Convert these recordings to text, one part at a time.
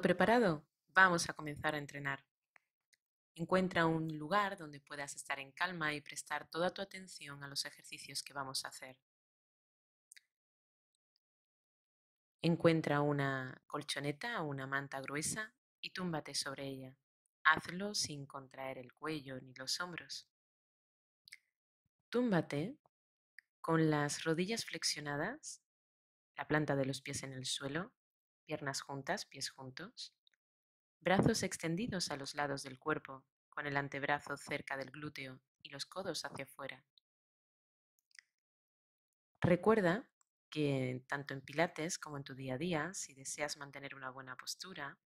preparado? Vamos a comenzar a entrenar. Encuentra un lugar donde puedas estar en calma y prestar toda tu atención a los ejercicios que vamos a hacer. Encuentra una colchoneta o una manta gruesa y túmbate sobre ella. Hazlo sin contraer el cuello ni los hombros. Túmbate con las rodillas flexionadas, la planta de los pies en el suelo piernas juntas, pies juntos, brazos extendidos a los lados del cuerpo, con el antebrazo cerca del glúteo y los codos hacia afuera. Recuerda que tanto en Pilates como en tu día a día, si deseas mantener una buena postura,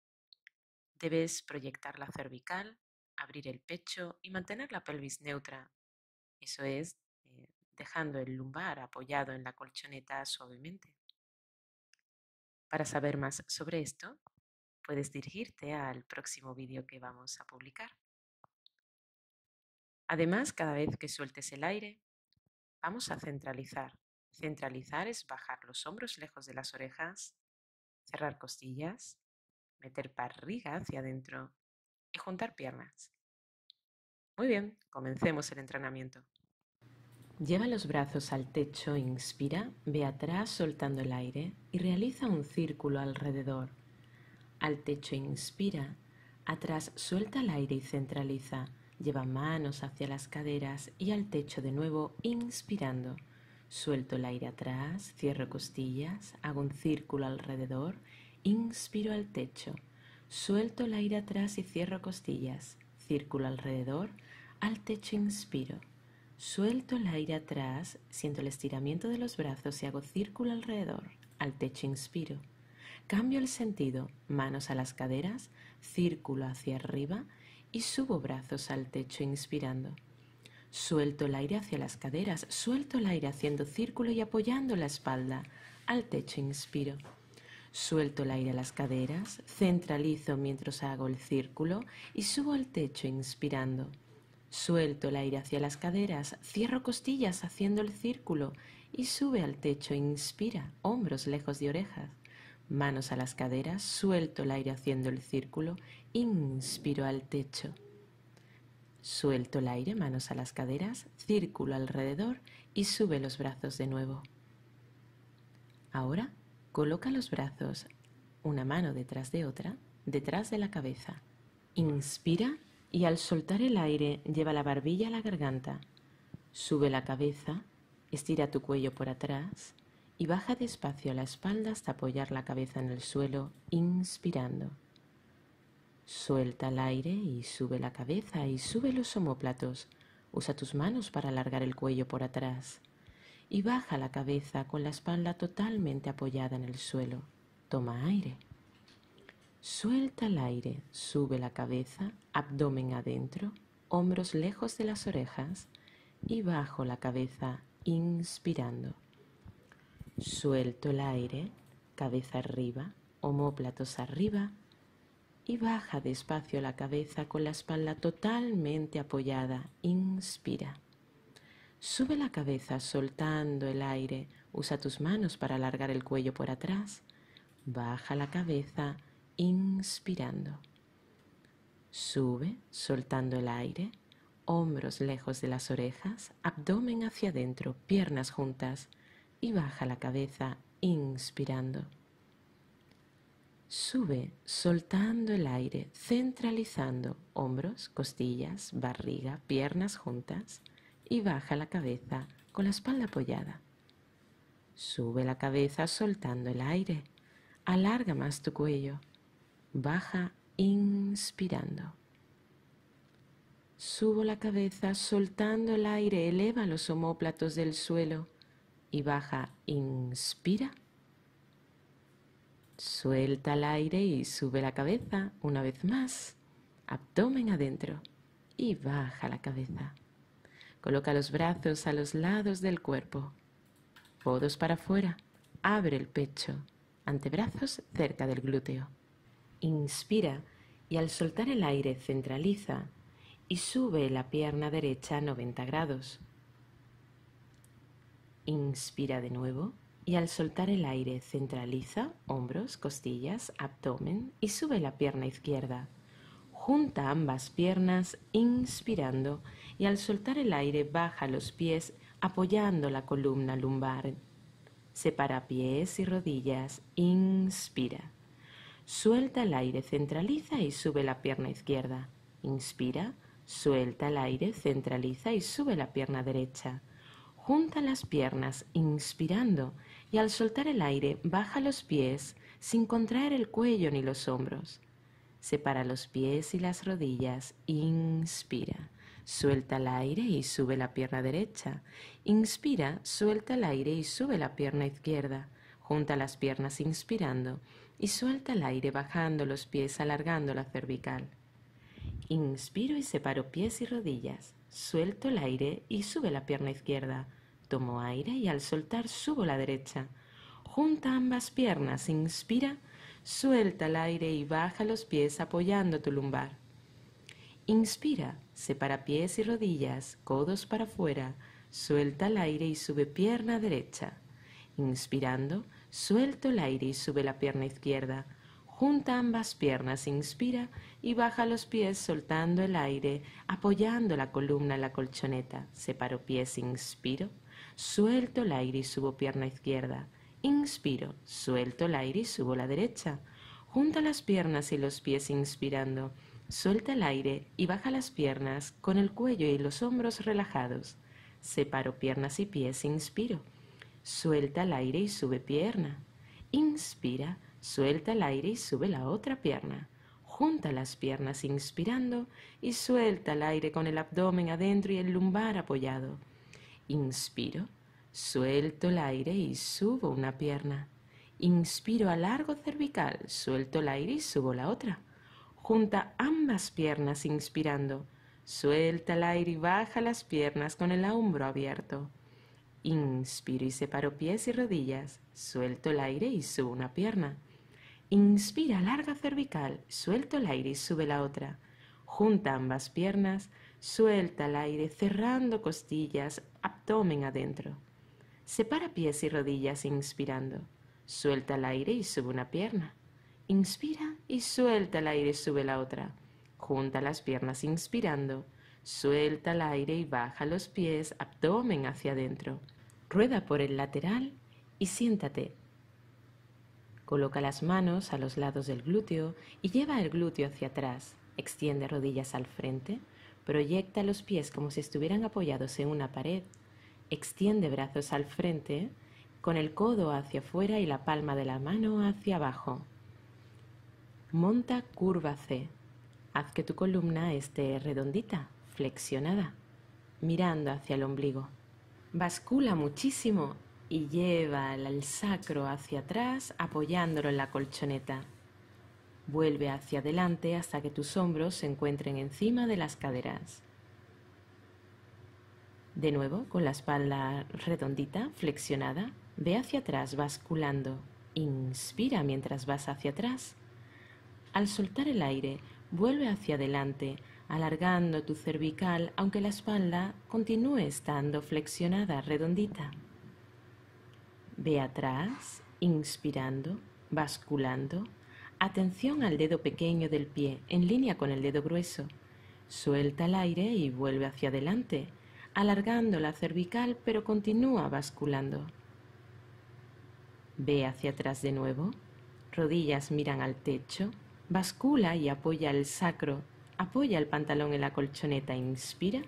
debes proyectar la cervical, abrir el pecho y mantener la pelvis neutra. Eso es, eh, dejando el lumbar apoyado en la colchoneta suavemente. Para saber más sobre esto, puedes dirigirte al próximo vídeo que vamos a publicar. Además, cada vez que sueltes el aire, vamos a centralizar. Centralizar es bajar los hombros lejos de las orejas, cerrar costillas, meter barriga hacia adentro y juntar piernas. Muy bien, comencemos el entrenamiento. Lleva los brazos al techo, inspira, ve atrás soltando el aire y realiza un círculo alrededor. Al techo inspira, atrás suelta el aire y centraliza. Lleva manos hacia las caderas y al techo de nuevo inspirando. Suelto el aire atrás, cierro costillas, hago un círculo alrededor, inspiro al techo. Suelto el aire atrás y cierro costillas, círculo alrededor, al techo inspiro. Suelto el aire atrás, siento el estiramiento de los brazos y hago círculo alrededor. Al techo inspiro. Cambio el sentido, manos a las caderas, círculo hacia arriba y subo brazos al techo inspirando. Suelto el aire hacia las caderas, suelto el aire haciendo círculo y apoyando la espalda. Al techo inspiro. Suelto el aire a las caderas, centralizo mientras hago el círculo y subo al techo inspirando. Suelto el aire hacia las caderas, cierro costillas haciendo el círculo y sube al techo, e inspira, hombros lejos de orejas. Manos a las caderas, suelto el aire haciendo el círculo, inspiro al techo. Suelto el aire, manos a las caderas, círculo alrededor y sube los brazos de nuevo. Ahora coloca los brazos, una mano detrás de otra, detrás de la cabeza. Inspira y al soltar el aire lleva la barbilla a la garganta. Sube la cabeza, estira tu cuello por atrás y baja despacio la espalda hasta apoyar la cabeza en el suelo, inspirando. Suelta el aire y sube la cabeza y sube los omóplatos. Usa tus manos para alargar el cuello por atrás. Y baja la cabeza con la espalda totalmente apoyada en el suelo. Toma aire. Suelta el aire, sube la cabeza, abdomen adentro, hombros lejos de las orejas y bajo la cabeza, inspirando. Suelto el aire, cabeza arriba, homóplatos arriba y baja despacio la cabeza con la espalda totalmente apoyada. Inspira. Sube la cabeza soltando el aire. Usa tus manos para alargar el cuello por atrás. Baja la cabeza inspirando. Sube, soltando el aire, hombros lejos de las orejas, abdomen hacia adentro, piernas juntas y baja la cabeza, inspirando. Sube, soltando el aire, centralizando hombros, costillas, barriga, piernas juntas y baja la cabeza con la espalda apoyada. Sube la cabeza soltando el aire. Alarga más tu cuello. Baja inspirando. Subo la cabeza soltando el aire, eleva los omóplatos del suelo y baja, inspira. Suelta el aire y sube la cabeza una vez más, abdomen adentro y baja la cabeza. Coloca los brazos a los lados del cuerpo, Podos para afuera, abre el pecho, antebrazos cerca del glúteo inspira y al soltar el aire centraliza y sube la pierna derecha a 90 grados. Inspira de nuevo y al soltar el aire centraliza hombros, costillas, abdomen y sube la pierna izquierda. Junta ambas piernas inspirando y al soltar el aire baja los pies apoyando la columna lumbar. Separa pies y rodillas, inspira. Suelta el aire, centraliza y sube la pierna izquierda. Inspira, suelta el aire, centraliza y sube la pierna derecha. Junta las piernas, inspirando, y al soltar el aire, baja los pies sin contraer el cuello ni los hombros. Separa los pies y las rodillas, inspira. Suelta el aire y sube la pierna derecha. Inspira, suelta el aire y sube la pierna izquierda. Junta las piernas inspirando y suelta el aire bajando los pies, alargando la cervical. Inspiro y separo pies y rodillas. Suelto el aire y sube la pierna izquierda. Tomo aire y al soltar subo la derecha. Junta ambas piernas, inspira, suelta el aire y baja los pies apoyando tu lumbar. Inspira, separa pies y rodillas, codos para afuera, suelta el aire y sube pierna derecha. Inspirando, Suelto el aire y sube la pierna izquierda. Junta ambas piernas, inspira y baja los pies soltando el aire, apoyando la columna en la colchoneta. Separo pies, inspiro, suelto el aire y subo pierna izquierda. Inspiro, suelto el aire y subo la derecha. Junta las piernas y los pies inspirando. Suelta el aire y baja las piernas con el cuello y los hombros relajados. Separo piernas y pies, inspiro. Suelta el aire y sube pierna. Inspira, suelta el aire y sube la otra pierna. Junta las piernas inspirando y suelta el aire con el abdomen adentro y el lumbar apoyado. Inspiro, suelto el aire y subo una pierna. Inspiro a largo cervical, suelto el aire y subo la otra. Junta ambas piernas inspirando. Suelta el aire y baja las piernas con el hombro abierto. Inspiro y separo pies y rodillas, suelto el aire y subo una pierna. Inspira, larga cervical, suelto el aire y sube la otra. Junta ambas piernas, suelta el aire, cerrando costillas, abdomen adentro. Separa pies y rodillas inspirando. Suelta el aire y sube una pierna. Inspira y suelta el aire y sube la otra. Junta las piernas inspirando Suelta el aire y baja los pies, abdomen hacia adentro. Rueda por el lateral y siéntate. Coloca las manos a los lados del glúteo y lleva el glúteo hacia atrás. Extiende rodillas al frente. Proyecta los pies como si estuvieran apoyados en una pared. Extiende brazos al frente con el codo hacia afuera y la palma de la mano hacia abajo. Monta curva C. Haz que tu columna esté redondita flexionada, mirando hacia el ombligo. Bascula muchísimo y lleva el sacro hacia atrás apoyándolo en la colchoneta. Vuelve hacia adelante hasta que tus hombros se encuentren encima de las caderas. De nuevo, con la espalda redondita, flexionada, ve hacia atrás basculando. Inspira mientras vas hacia atrás. Al soltar el aire, vuelve hacia adelante alargando tu cervical aunque la espalda continúe estando flexionada redondita. Ve atrás, inspirando, basculando. Atención al dedo pequeño del pie en línea con el dedo grueso. Suelta el aire y vuelve hacia adelante, alargando la cervical pero continúa basculando. Ve hacia atrás de nuevo. Rodillas miran al techo. Bascula y apoya el sacro Apoya el pantalón en la colchoneta, e inspira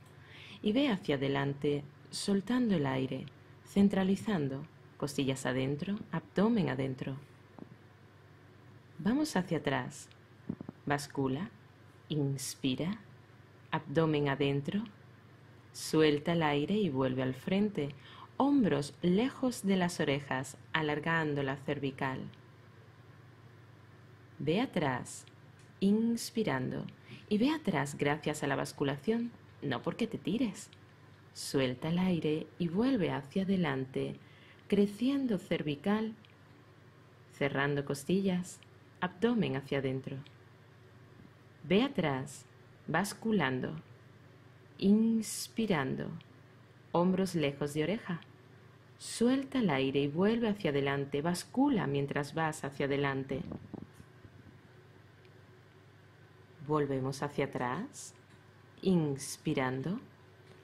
y ve hacia adelante, soltando el aire, centralizando, costillas adentro, abdomen adentro. Vamos hacia atrás, bascula, inspira, abdomen adentro, suelta el aire y vuelve al frente, hombros lejos de las orejas, alargando la cervical. Ve atrás, inspirando y ve atrás gracias a la basculación, no porque te tires. Suelta el aire y vuelve hacia adelante, creciendo cervical, cerrando costillas, abdomen hacia adentro. Ve atrás, basculando, inspirando, hombros lejos de oreja. Suelta el aire y vuelve hacia adelante, bascula mientras vas hacia adelante. Volvemos hacia atrás, inspirando,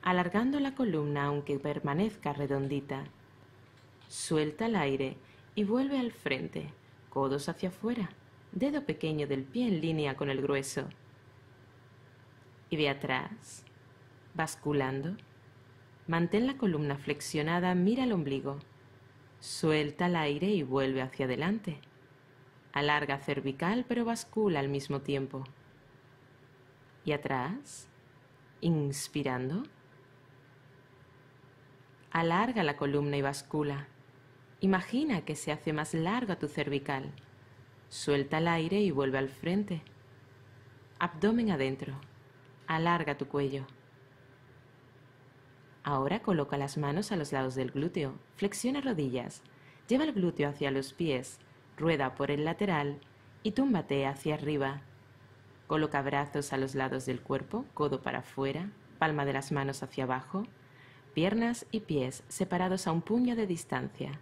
alargando la columna aunque permanezca redondita. Suelta el aire y vuelve al frente, codos hacia afuera, dedo pequeño del pie en línea con el grueso. Y ve atrás, basculando. Mantén la columna flexionada, mira el ombligo. Suelta el aire y vuelve hacia adelante. Alarga cervical pero bascula al mismo tiempo y atrás, inspirando. Alarga la columna y bascula. Imagina que se hace más larga tu cervical. Suelta el aire y vuelve al frente. Abdomen adentro. Alarga tu cuello. Ahora coloca las manos a los lados del glúteo. Flexiona rodillas. Lleva el glúteo hacia los pies. Rueda por el lateral y túmbate hacia arriba. Coloca brazos a los lados del cuerpo, codo para afuera, palma de las manos hacia abajo, piernas y pies separados a un puño de distancia.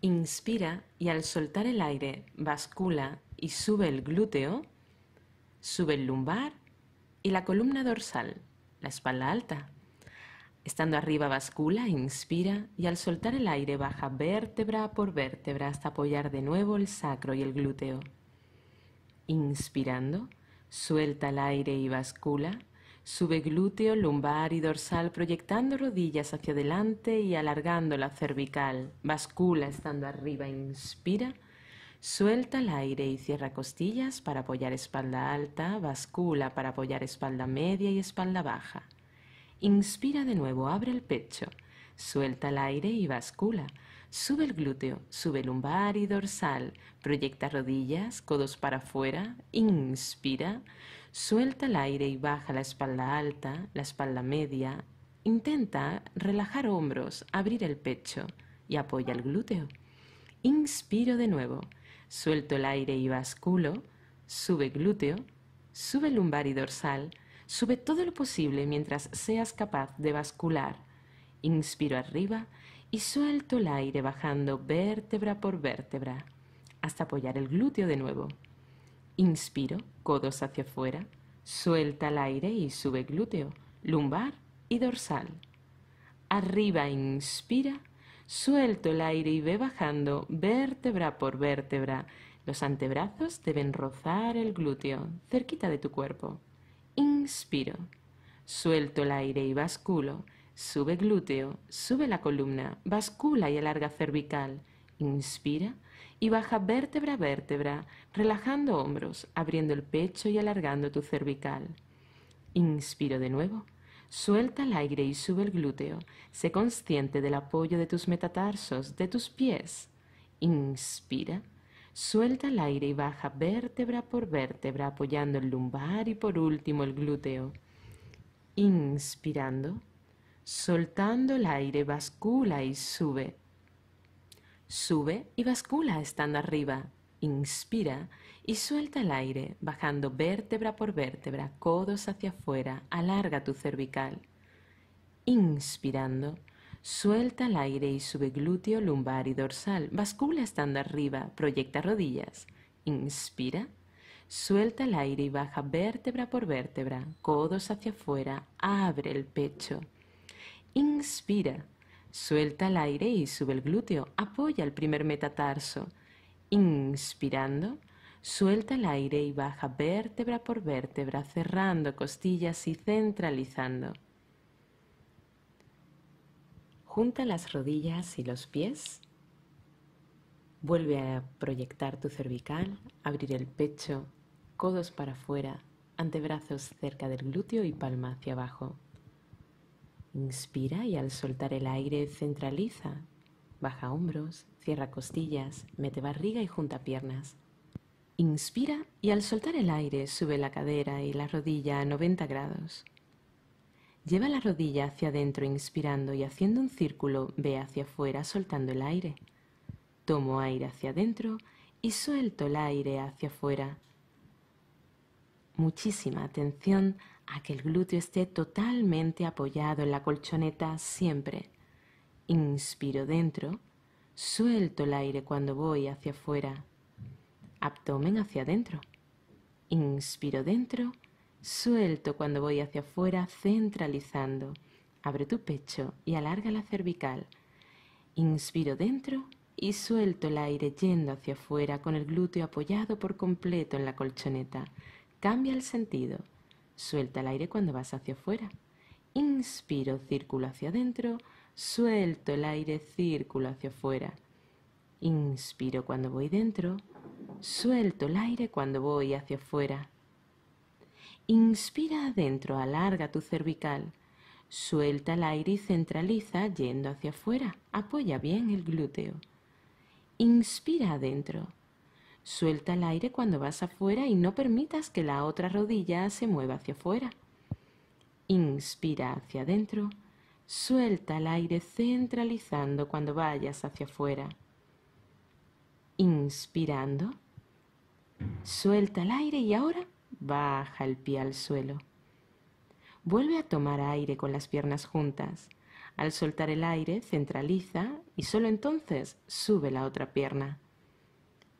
Inspira y al soltar el aire bascula y sube el glúteo, sube el lumbar y la columna dorsal, la espalda alta. Estando arriba bascula, inspira y al soltar el aire baja vértebra por vértebra hasta apoyar de nuevo el sacro y el glúteo. Inspirando, Suelta el aire y bascula. Sube glúteo, lumbar y dorsal proyectando rodillas hacia adelante y alargando la cervical. Bascula estando arriba, inspira. Suelta el aire y cierra costillas para apoyar espalda alta, bascula para apoyar espalda media y espalda baja. Inspira de nuevo, abre el pecho, suelta el aire y bascula. Sube el glúteo, sube lumbar y dorsal. Proyecta rodillas, codos para afuera. Inspira. Suelta el aire y baja la espalda alta, la espalda media. Intenta relajar hombros, abrir el pecho y apoya el glúteo. Inspiro de nuevo. Suelto el aire y basculo. Sube glúteo, sube lumbar y dorsal. Sube todo lo posible mientras seas capaz de bascular. Inspiro arriba y suelto el aire bajando vértebra por vértebra hasta apoyar el glúteo de nuevo. Inspiro, codos hacia afuera, suelta el aire y sube glúteo, lumbar y dorsal. Arriba inspira, suelto el aire y ve bajando vértebra por vértebra. Los antebrazos deben rozar el glúteo, cerquita de tu cuerpo. Inspiro, suelto el aire y basculo Sube glúteo, sube la columna, bascula y alarga cervical. Inspira y baja vértebra a vértebra, relajando hombros, abriendo el pecho y alargando tu cervical. Inspiro de nuevo. Suelta el aire y sube el glúteo. Sé consciente del apoyo de tus metatarsos, de tus pies. Inspira. Suelta el aire y baja vértebra por vértebra, apoyando el lumbar y por último el glúteo. Inspirando. Soltando el aire, bascula y sube. Sube y bascula estando arriba. Inspira y suelta el aire, bajando vértebra por vértebra, codos hacia afuera, alarga tu cervical. Inspirando, suelta el aire y sube glúteo, lumbar y dorsal, bascula estando arriba, proyecta rodillas. Inspira, suelta el aire y baja vértebra por vértebra, codos hacia afuera, abre el pecho. Inspira. Suelta el aire y sube el glúteo. Apoya el primer metatarso. Inspirando. Suelta el aire y baja vértebra por vértebra, cerrando costillas y centralizando. Junta las rodillas y los pies. Vuelve a proyectar tu cervical, abrir el pecho, codos para afuera, antebrazos cerca del glúteo y palma hacia abajo. Inspira y al soltar el aire centraliza. Baja hombros, cierra costillas, mete barriga y junta piernas. Inspira y al soltar el aire sube la cadera y la rodilla a 90 grados. Lleva la rodilla hacia adentro inspirando y haciendo un círculo ve hacia afuera soltando el aire. Tomo aire hacia adentro y suelto el aire hacia afuera. Muchísima atención a que el glúteo esté totalmente apoyado en la colchoneta siempre. Inspiro dentro, suelto el aire cuando voy hacia afuera. Abdomen hacia adentro. Inspiro dentro, suelto cuando voy hacia afuera, centralizando. Abre tu pecho y alarga la cervical. Inspiro dentro y suelto el aire yendo hacia afuera con el glúteo apoyado por completo en la colchoneta. Cambia el sentido. Suelta el aire cuando vas hacia afuera. Inspiro, círculo hacia adentro. Suelto el aire, círculo hacia afuera. Inspiro cuando voy dentro. Suelto el aire cuando voy hacia afuera. Inspira adentro, alarga tu cervical. Suelta el aire y centraliza yendo hacia afuera. Apoya bien el glúteo. Inspira adentro. Suelta el aire cuando vas afuera y no permitas que la otra rodilla se mueva hacia afuera. Inspira hacia adentro. Suelta el aire centralizando cuando vayas hacia afuera. Inspirando. Suelta el aire y ahora baja el pie al suelo. Vuelve a tomar aire con las piernas juntas. Al soltar el aire, centraliza y solo entonces sube la otra pierna.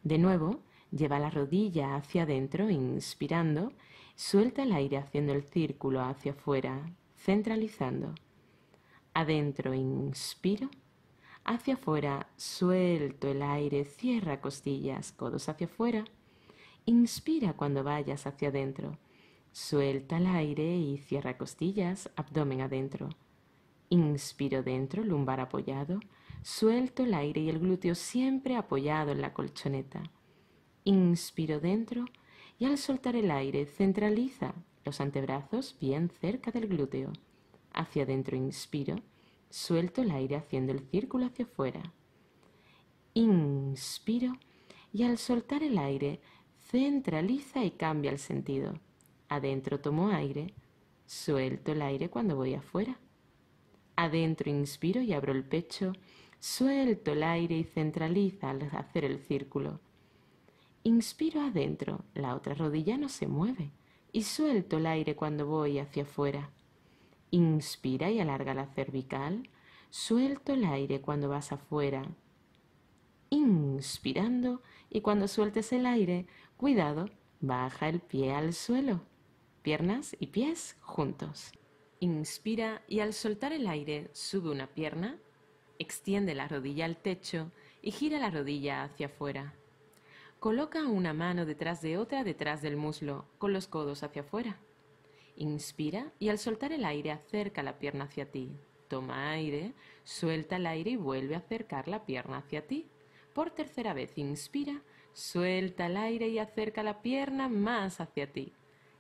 De nuevo, lleva la rodilla hacia adentro, inspirando, suelta el aire haciendo el círculo hacia afuera, centralizando. Adentro, inspiro, hacia afuera, suelto el aire, cierra costillas, codos hacia afuera. Inspira cuando vayas hacia adentro. Suelta el aire y cierra costillas, abdomen adentro. Inspiro dentro, lumbar apoyado. Suelto el aire y el glúteo siempre apoyado en la colchoneta. Inspiro dentro y al soltar el aire centraliza los antebrazos bien cerca del glúteo. Hacia adentro inspiro, suelto el aire haciendo el círculo hacia afuera. Inspiro y al soltar el aire centraliza y cambia el sentido. Adentro tomo aire, suelto el aire cuando voy afuera. Adentro inspiro y abro el pecho Suelto el aire y centraliza al hacer el círculo. Inspiro adentro, la otra rodilla no se mueve y suelto el aire cuando voy hacia afuera. Inspira y alarga la cervical, suelto el aire cuando vas afuera. Inspirando y cuando sueltes el aire, cuidado, baja el pie al suelo, piernas y pies juntos. Inspira y al soltar el aire sube una pierna, Extiende la rodilla al techo y gira la rodilla hacia afuera. Coloca una mano detrás de otra detrás del muslo, con los codos hacia afuera. Inspira y al soltar el aire acerca la pierna hacia ti. Toma aire, suelta el aire y vuelve a acercar la pierna hacia ti. Por tercera vez, inspira, suelta el aire y acerca la pierna más hacia ti.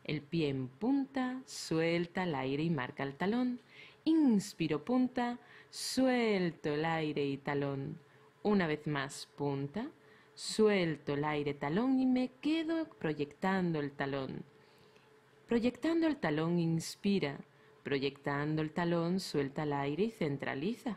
El pie en punta, suelta el aire y marca el talón. Inspiro punta, suelto el aire y talón. Una vez más, punta, suelto el aire talón y me quedo proyectando el talón. Proyectando el talón inspira, proyectando el talón suelta el aire y centraliza.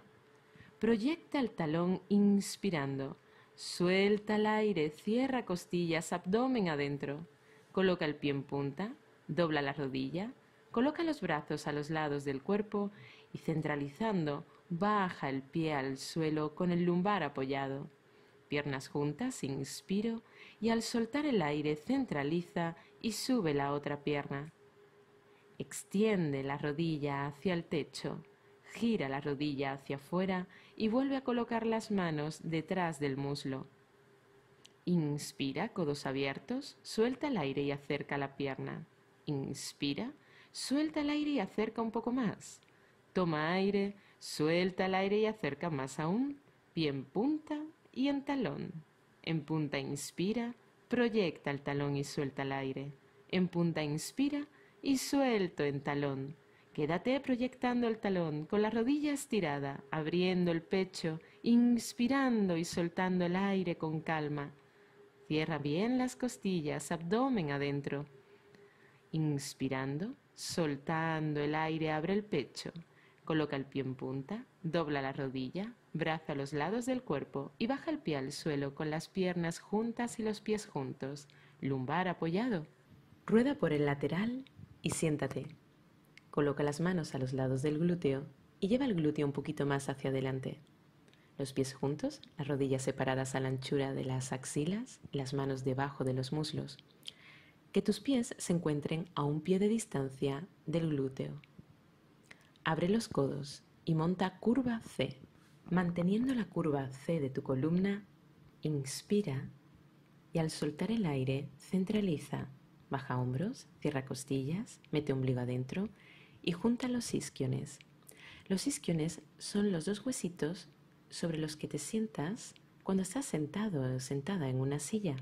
Proyecta el talón inspirando, suelta el aire, cierra costillas, abdomen adentro. Coloca el pie en punta, dobla la rodilla, coloca los brazos a los lados del cuerpo y centralizando Baja el pie al suelo con el lumbar apoyado. Piernas juntas, inspiro y al soltar el aire centraliza y sube la otra pierna. Extiende la rodilla hacia el techo, gira la rodilla hacia afuera y vuelve a colocar las manos detrás del muslo. Inspira, codos abiertos, suelta el aire y acerca la pierna. Inspira, suelta el aire y acerca un poco más. Toma aire Suelta el aire y acerca más aún, pie en punta y en talón. En punta inspira, proyecta el talón y suelta el aire. En punta inspira y suelto en talón. Quédate proyectando el talón con la rodilla estirada, abriendo el pecho, inspirando y soltando el aire con calma. Cierra bien las costillas, abdomen adentro. Inspirando, soltando el aire, abre el pecho. Coloca el pie en punta, dobla la rodilla, braza a los lados del cuerpo y baja el pie al suelo con las piernas juntas y los pies juntos, lumbar apoyado. Rueda por el lateral y siéntate. Coloca las manos a los lados del glúteo y lleva el glúteo un poquito más hacia adelante. Los pies juntos, las rodillas separadas a la anchura de las axilas, las manos debajo de los muslos. Que tus pies se encuentren a un pie de distancia del glúteo. Abre los codos y monta curva C. Manteniendo la curva C de tu columna, inspira y al soltar el aire, centraliza. Baja hombros, cierra costillas, mete ombligo adentro y junta los isquiones. Los isquiones son los dos huesitos sobre los que te sientas cuando estás sentado o sentada en una silla.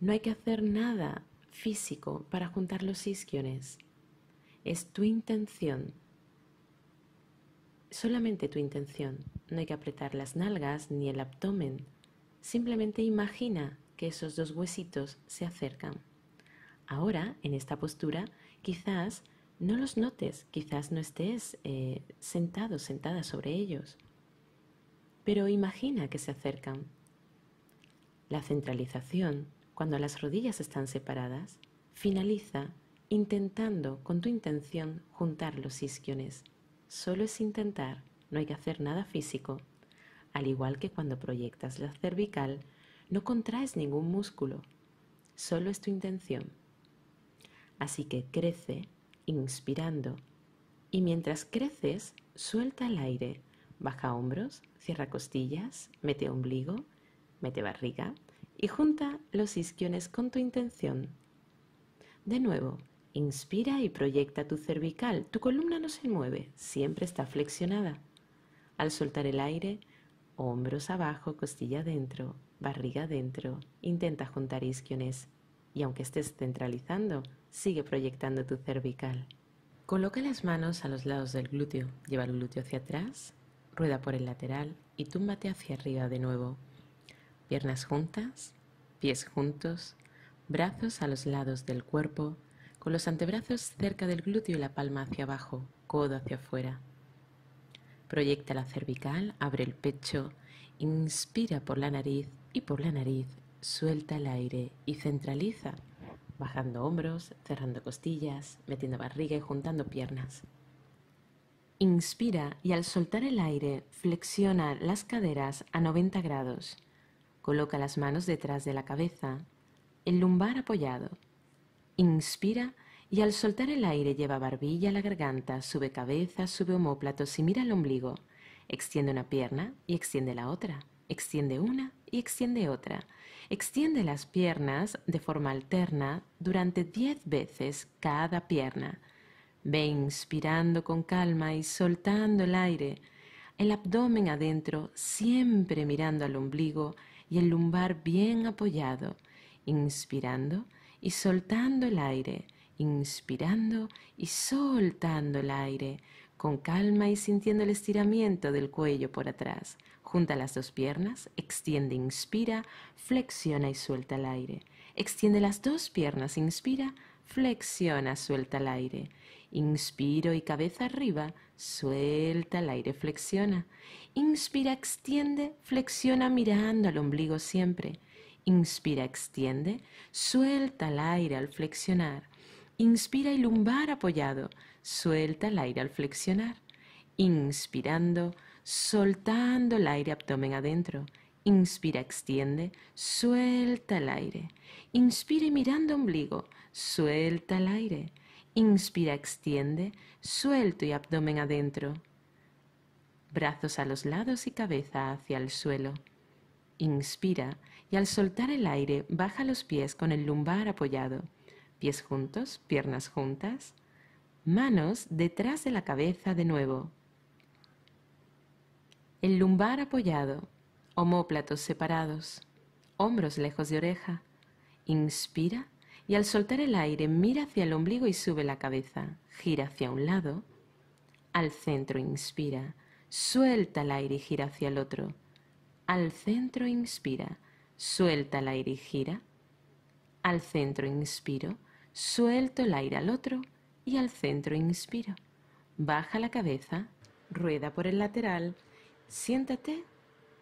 No hay que hacer nada físico para juntar los isquiones es tu intención. Solamente tu intención. No hay que apretar las nalgas ni el abdomen. Simplemente imagina que esos dos huesitos se acercan. Ahora, en esta postura, quizás no los notes, quizás no estés eh, sentado, sentada sobre ellos, pero imagina que se acercan. La centralización, cuando las rodillas están separadas, finaliza intentando con tu intención juntar los isquiones. Solo es intentar, no hay que hacer nada físico. Al igual que cuando proyectas la cervical, no contraes ningún músculo, solo es tu intención. Así que crece inspirando y mientras creces, suelta el aire, baja hombros, cierra costillas, mete ombligo, mete barriga y junta los isquiones con tu intención. De nuevo, Inspira y proyecta tu cervical. Tu columna no se mueve, siempre está flexionada. Al soltar el aire, hombros abajo, costilla adentro, barriga adentro. Intenta juntar isquiones y aunque estés centralizando, sigue proyectando tu cervical. Coloca las manos a los lados del glúteo, lleva el glúteo hacia atrás, rueda por el lateral y túmbate hacia arriba de nuevo. Piernas juntas, pies juntos, brazos a los lados del cuerpo, con los antebrazos cerca del glúteo y la palma hacia abajo, codo hacia afuera. Proyecta la cervical, abre el pecho, inspira por la nariz y por la nariz suelta el aire y centraliza, bajando hombros, cerrando costillas, metiendo barriga y juntando piernas. Inspira y al soltar el aire flexiona las caderas a 90 grados. Coloca las manos detrás de la cabeza, el lumbar apoyado Inspira y al soltar el aire lleva barbilla a la garganta, sube cabeza, sube homóplatos y mira el ombligo. Extiende una pierna y extiende la otra. Extiende una y extiende otra. Extiende las piernas de forma alterna durante 10 veces cada pierna. Ve inspirando con calma y soltando el aire. El abdomen adentro, siempre mirando al ombligo y el lumbar bien apoyado. Inspirando y soltando el aire, inspirando y soltando el aire, con calma y sintiendo el estiramiento del cuello por atrás. Junta las dos piernas, extiende, inspira, flexiona y suelta el aire. Extiende las dos piernas, inspira, flexiona, suelta el aire. Inspiro y cabeza arriba, suelta el aire, flexiona. Inspira, extiende, flexiona mirando al ombligo siempre. Inspira, extiende, suelta el aire al flexionar. Inspira y lumbar apoyado, suelta el aire al flexionar. Inspirando, soltando el aire abdomen adentro. Inspira, extiende, suelta el aire. Inspira y mirando ombligo, suelta el aire. Inspira, extiende, suelto y abdomen adentro. Brazos a los lados y cabeza hacia el suelo. Inspira, y al soltar el aire baja los pies con el lumbar apoyado, pies juntos, piernas juntas, manos detrás de la cabeza de nuevo. El lumbar apoyado, homóplatos separados, hombros lejos de oreja. Inspira y al soltar el aire mira hacia el ombligo y sube la cabeza, gira hacia un lado. Al centro inspira, suelta el aire y gira hacia el otro. Al centro inspira, suelta el aire y gira. Al centro inspiro, suelto el aire al otro y al centro inspiro. Baja la cabeza, rueda por el lateral, siéntate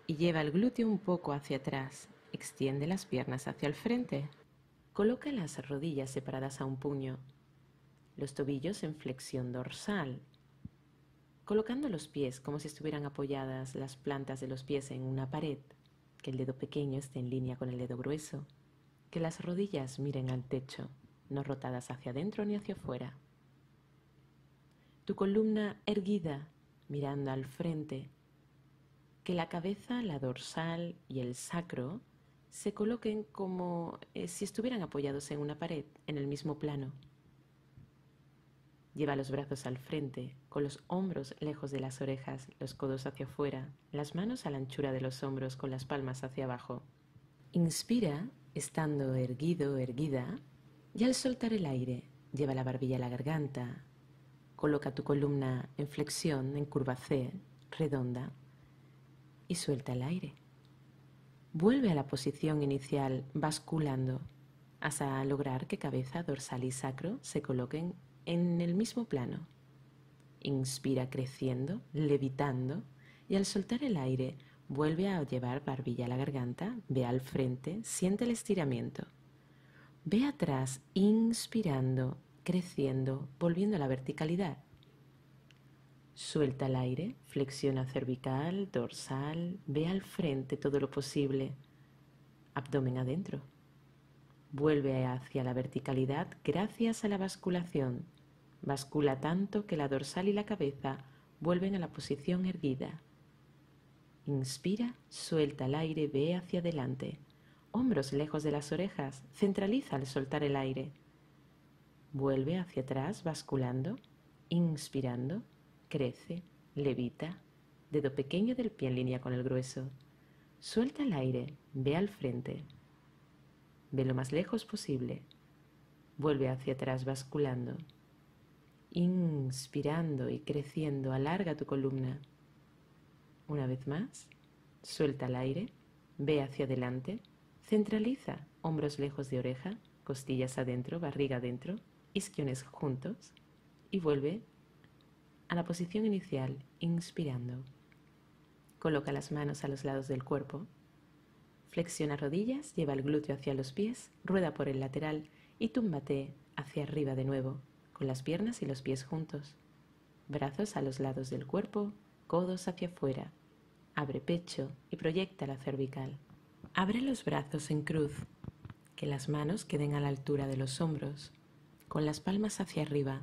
y lleva el glúteo un poco hacia atrás. Extiende las piernas hacia el frente. Coloca las rodillas separadas a un puño, los tobillos en flexión dorsal, colocando los pies como si estuvieran apoyadas las plantas de los pies en una pared que el dedo pequeño esté en línea con el dedo grueso, que las rodillas miren al techo, no rotadas hacia adentro ni hacia afuera. Tu columna erguida, mirando al frente, que la cabeza, la dorsal y el sacro se coloquen como eh, si estuvieran apoyados en una pared, en el mismo plano. Lleva los brazos al frente, con los hombros lejos de las orejas, los codos hacia afuera, las manos a la anchura de los hombros con las palmas hacia abajo. Inspira, estando erguido, erguida, y al soltar el aire, lleva la barbilla a la garganta. Coloca tu columna en flexión, en curva C, redonda, y suelta el aire. Vuelve a la posición inicial basculando hasta lograr que cabeza, dorsal y sacro se coloquen en el mismo plano. Inspira creciendo, levitando, y al soltar el aire, vuelve a llevar barbilla a la garganta, ve al frente, siente el estiramiento. Ve atrás, inspirando, creciendo, volviendo a la verticalidad. Suelta el aire, flexiona cervical, dorsal, ve al frente todo lo posible, abdomen adentro. Vuelve hacia la verticalidad gracias a la basculación Vascula tanto que la dorsal y la cabeza vuelven a la posición erguida. Inspira, suelta el aire, ve hacia adelante. Hombros lejos de las orejas, centraliza al soltar el aire. Vuelve hacia atrás, basculando, inspirando, crece, levita, dedo pequeño del pie en línea con el grueso. Suelta el aire, ve al frente. Ve lo más lejos posible. Vuelve hacia atrás, basculando inspirando y creciendo, alarga tu columna. Una vez más, suelta el aire, ve hacia adelante, centraliza hombros lejos de oreja, costillas adentro, barriga adentro, isquiones juntos y vuelve a la posición inicial, inspirando. Coloca las manos a los lados del cuerpo, flexiona rodillas, lleva el glúteo hacia los pies, rueda por el lateral y túmbate hacia arriba de nuevo con las piernas y los pies juntos, brazos a los lados del cuerpo, codos hacia afuera. Abre pecho y proyecta la cervical. Abre los brazos en cruz, que las manos queden a la altura de los hombros, con las palmas hacia arriba.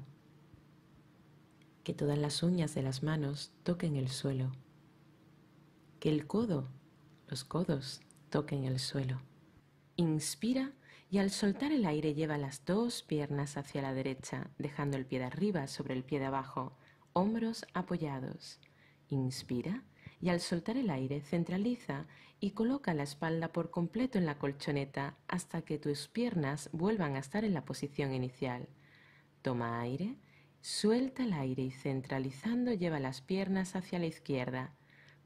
Que todas las uñas de las manos toquen el suelo. Que el codo, los codos, toquen el suelo. Inspira y al soltar el aire lleva las dos piernas hacia la derecha, dejando el pie de arriba sobre el pie de abajo, hombros apoyados. Inspira y al soltar el aire centraliza y coloca la espalda por completo en la colchoneta hasta que tus piernas vuelvan a estar en la posición inicial. Toma aire, suelta el aire y centralizando lleva las piernas hacia la izquierda.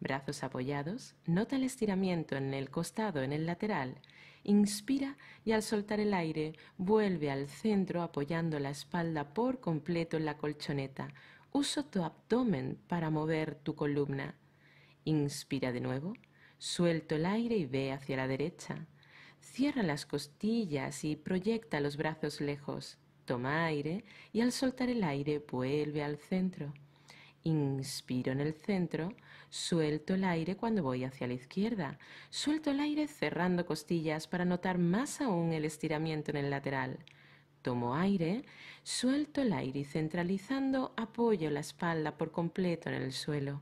Brazos apoyados, nota el estiramiento en el costado, en el lateral Inspira y al soltar el aire vuelve al centro apoyando la espalda por completo en la colchoneta. Uso tu abdomen para mover tu columna. Inspira de nuevo, suelto el aire y ve hacia la derecha. Cierra las costillas y proyecta los brazos lejos. Toma aire y al soltar el aire vuelve al centro. Inspiro en el centro, Suelto el aire cuando voy hacia la izquierda. Suelto el aire cerrando costillas para notar más aún el estiramiento en el lateral. Tomo aire, suelto el aire y centralizando apoyo la espalda por completo en el suelo.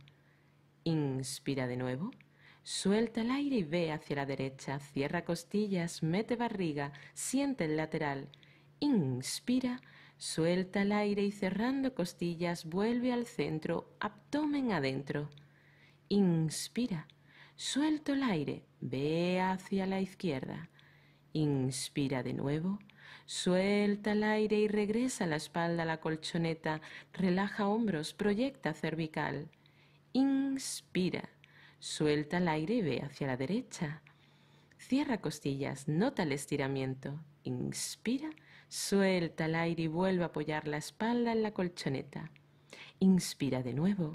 Inspira de nuevo. Suelta el aire y ve hacia la derecha. Cierra costillas, mete barriga, siente el lateral. Inspira, suelta el aire y cerrando costillas vuelve al centro, abdomen adentro. Inspira. suelta el aire. Ve hacia la izquierda. Inspira de nuevo. Suelta el aire y regresa la espalda a la colchoneta. Relaja hombros. Proyecta cervical. Inspira. Suelta el aire y ve hacia la derecha. Cierra costillas, nota el estiramiento. Inspira, suelta el aire y vuelve a apoyar la espalda en la colchoneta. Inspira de nuevo.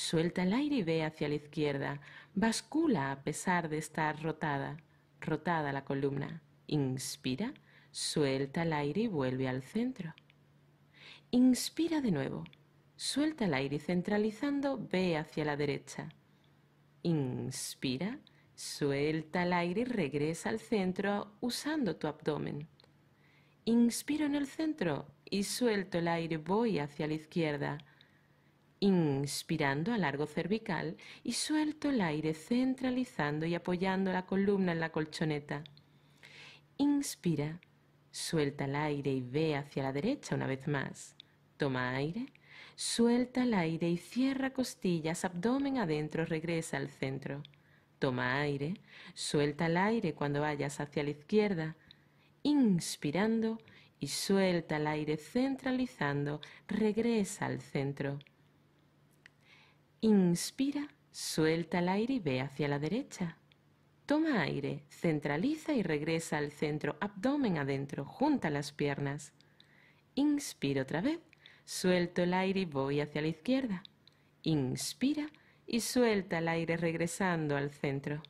Suelta el aire y ve hacia la izquierda. Bascula a pesar de estar rotada, rotada la columna. Inspira, suelta el aire y vuelve al centro. Inspira de nuevo. Suelta el aire y centralizando ve hacia la derecha. Inspira, suelta el aire y regresa al centro usando tu abdomen. Inspiro en el centro y suelto el aire, voy hacia la izquierda. Inspirando a largo cervical y suelto el aire centralizando y apoyando la columna en la colchoneta. Inspira, suelta el aire y ve hacia la derecha una vez más. Toma aire, suelta el aire y cierra costillas, abdomen adentro, regresa al centro. Toma aire, suelta el aire cuando vayas hacia la izquierda. Inspirando y suelta el aire centralizando, regresa al centro. Inspira, suelta el aire y ve hacia la derecha. Toma aire, centraliza y regresa al centro, abdomen adentro, junta las piernas. Inspira otra vez, suelto el aire y voy hacia la izquierda. Inspira y suelta el aire regresando al centro.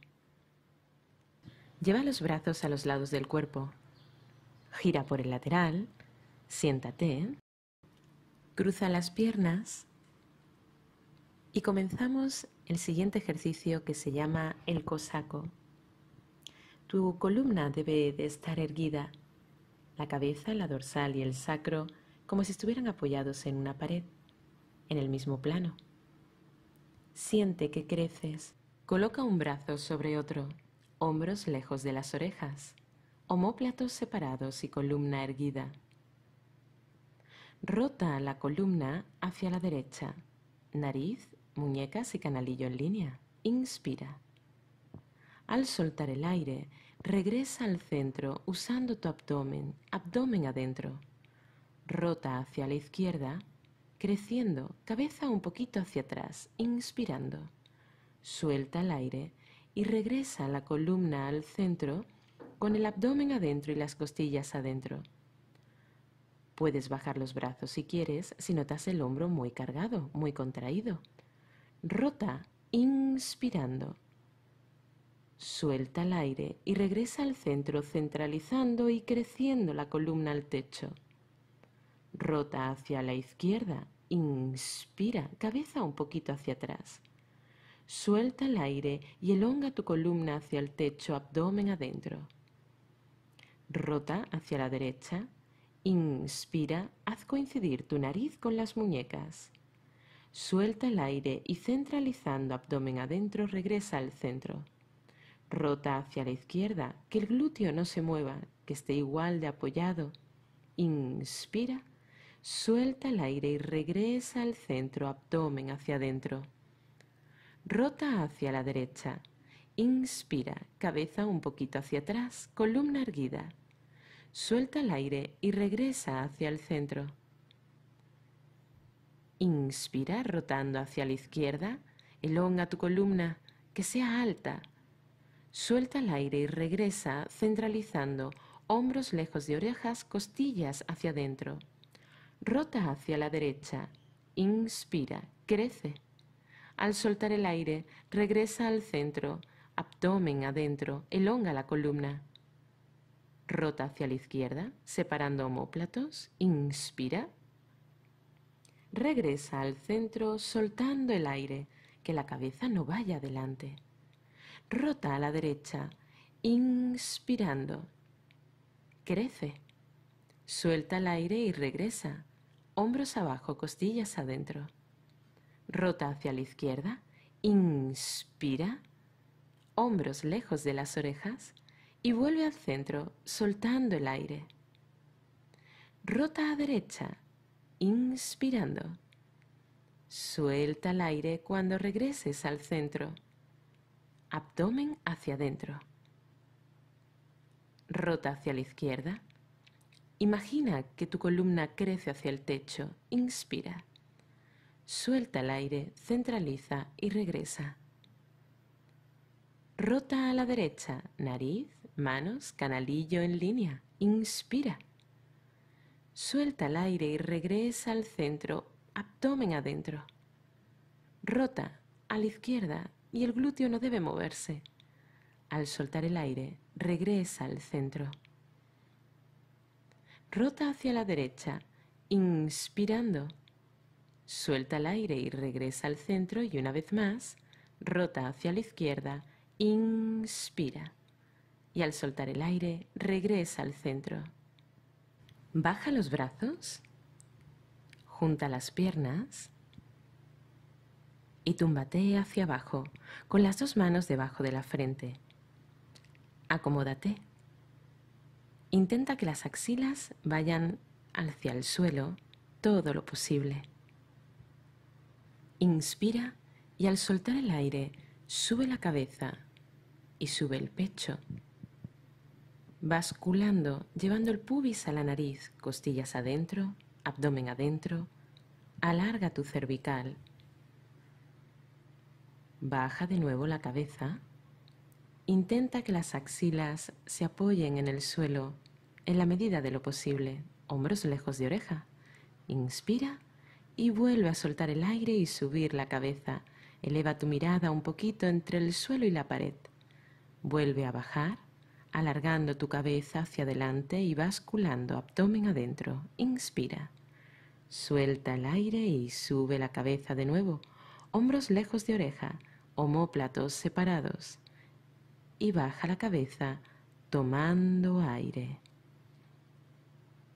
Lleva los brazos a los lados del cuerpo. Gira por el lateral, siéntate, cruza las piernas y comenzamos el siguiente ejercicio que se llama el cosaco. Tu columna debe de estar erguida, la cabeza, la dorsal y el sacro como si estuvieran apoyados en una pared, en el mismo plano. Siente que creces. Coloca un brazo sobre otro, hombros lejos de las orejas, homóplatos separados y columna erguida. Rota la columna hacia la derecha, nariz muñecas y canalillo en línea. Inspira. Al soltar el aire, regresa al centro usando tu abdomen, abdomen adentro. Rota hacia la izquierda, creciendo, cabeza un poquito hacia atrás, inspirando. Suelta el aire y regresa la columna al centro con el abdomen adentro y las costillas adentro. Puedes bajar los brazos si quieres, si notas el hombro muy cargado, muy contraído rota inspirando. Suelta el aire y regresa al centro centralizando y creciendo la columna al techo. Rota hacia la izquierda, inspira, cabeza un poquito hacia atrás. Suelta el aire y elonga tu columna hacia el techo, abdomen adentro. Rota hacia la derecha, inspira, haz coincidir tu nariz con las muñecas. Suelta el aire y centralizando abdomen adentro regresa al centro. Rota hacia la izquierda, que el glúteo no se mueva, que esté igual de apoyado. Inspira, suelta el aire y regresa al centro, abdomen hacia adentro. Rota hacia la derecha. Inspira, cabeza un poquito hacia atrás, columna erguida. Suelta el aire y regresa hacia el centro. Inspira rotando hacia la izquierda. Elonga tu columna, que sea alta. Suelta el aire y regresa centralizando hombros lejos de orejas, costillas hacia adentro. Rota hacia la derecha. Inspira, crece. Al soltar el aire, regresa al centro, abdomen adentro, elonga la columna. Rota hacia la izquierda, separando homóplatos, inspira, Regresa al centro soltando el aire, que la cabeza no vaya adelante. Rota a la derecha, inspirando. Crece. Suelta el aire y regresa. Hombros abajo, costillas adentro. Rota hacia la izquierda. Inspira. Hombros lejos de las orejas. Y vuelve al centro, soltando el aire. Rota a derecha inspirando. Suelta el aire cuando regreses al centro. Abdomen hacia adentro. Rota hacia la izquierda. Imagina que tu columna crece hacia el techo. Inspira. Suelta el aire, centraliza y regresa. Rota a la derecha, nariz, manos, canalillo en línea. Inspira. Suelta el aire y regresa al centro, abdomen adentro. Rota a la izquierda y el glúteo no debe moverse. Al soltar el aire, regresa al centro. Rota hacia la derecha, inspirando. Suelta el aire y regresa al centro y una vez más, rota hacia la izquierda, inspira. Y al soltar el aire, regresa al centro. Baja los brazos, junta las piernas y túmbate hacia abajo con las dos manos debajo de la frente. Acomódate. Intenta que las axilas vayan hacia el suelo todo lo posible. Inspira y al soltar el aire, sube la cabeza y sube el pecho Basculando, llevando el pubis a la nariz, costillas adentro, abdomen adentro, alarga tu cervical. Baja de nuevo la cabeza. Intenta que las axilas se apoyen en el suelo en la medida de lo posible, hombros lejos de oreja. Inspira y vuelve a soltar el aire y subir la cabeza. Eleva tu mirada un poquito entre el suelo y la pared. Vuelve a bajar alargando tu cabeza hacia adelante y basculando abdomen adentro. Inspira. Suelta el aire y sube la cabeza de nuevo, hombros lejos de oreja, homóplatos separados. Y baja la cabeza tomando aire.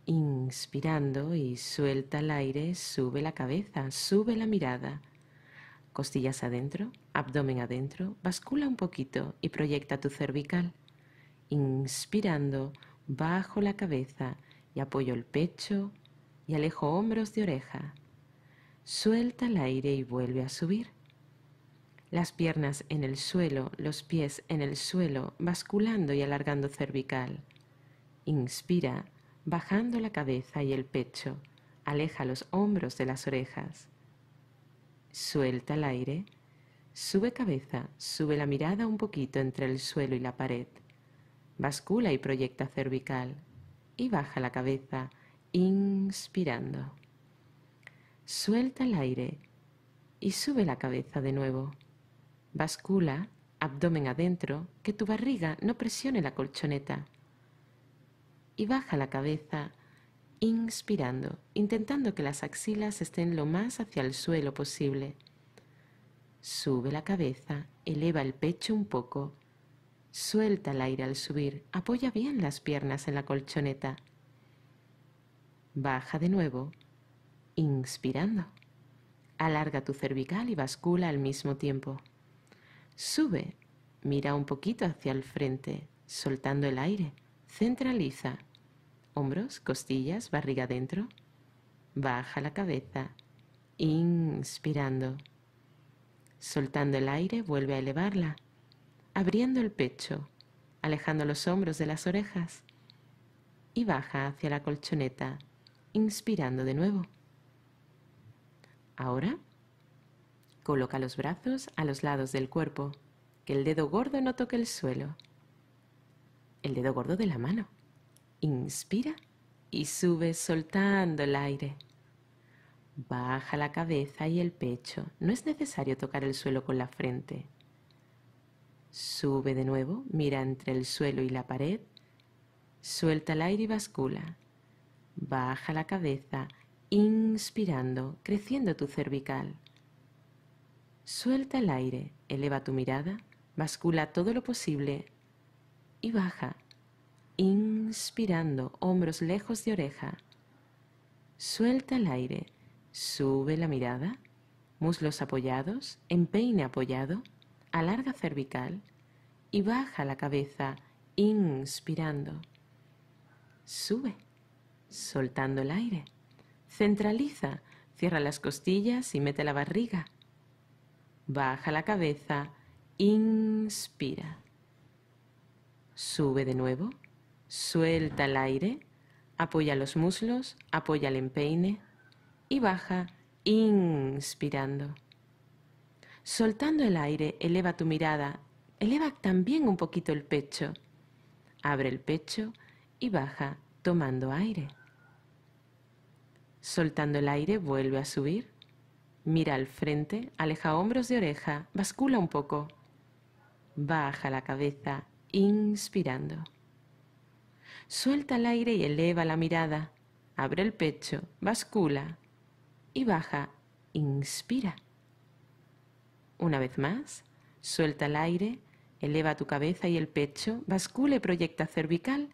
Inspirando y suelta el aire, sube la cabeza, sube la mirada. Costillas adentro, abdomen adentro, bascula un poquito y proyecta tu cervical. Inspirando, bajo la cabeza y apoyo el pecho y alejo hombros de oreja. Suelta el aire y vuelve a subir. Las piernas en el suelo, los pies en el suelo, basculando y alargando cervical. Inspira, bajando la cabeza y el pecho. Aleja los hombros de las orejas. Suelta el aire. Sube cabeza, sube la mirada un poquito entre el suelo y la pared. Bascula y proyecta cervical. Y baja la cabeza, inspirando. Suelta el aire y sube la cabeza de nuevo. Bascula, abdomen adentro, que tu barriga no presione la colchoneta. Y baja la cabeza, inspirando, intentando que las axilas estén lo más hacia el suelo posible. Sube la cabeza, eleva el pecho un poco Suelta el aire al subir, apoya bien las piernas en la colchoneta. Baja de nuevo, inspirando. Alarga tu cervical y bascula al mismo tiempo. Sube, mira un poquito hacia el frente, soltando el aire. Centraliza. Hombros, costillas, barriga dentro. Baja la cabeza. Inspirando. Soltando el aire, vuelve a elevarla abriendo el pecho, alejando los hombros de las orejas y baja hacia la colchoneta, inspirando de nuevo. Ahora, coloca los brazos a los lados del cuerpo, que el dedo gordo no toque el suelo. El dedo gordo de la mano. Inspira y sube soltando el aire. Baja la cabeza y el pecho. No es necesario tocar el suelo con la frente. Sube de nuevo, mira entre el suelo y la pared, suelta el aire y bascula. Baja la cabeza, inspirando, creciendo tu cervical. Suelta el aire, eleva tu mirada, bascula todo lo posible y baja, inspirando, hombros lejos de oreja. Suelta el aire, sube la mirada, muslos apoyados, empeine apoyado, alarga cervical y baja la cabeza inspirando. Sube, soltando el aire. Centraliza, cierra las costillas y mete la barriga. Baja la cabeza, inspira. Sube de nuevo, suelta el aire, apoya los muslos, apoya el empeine y baja inspirando. Soltando el aire, eleva tu mirada, eleva también un poquito el pecho. Abre el pecho y baja tomando aire. Soltando el aire, vuelve a subir. Mira al frente, aleja hombros de oreja, bascula un poco. Baja la cabeza, inspirando. Suelta el aire y eleva la mirada. Abre el pecho, bascula y baja, inspira. Una vez más, suelta el aire, eleva tu cabeza y el pecho, y proyecta cervical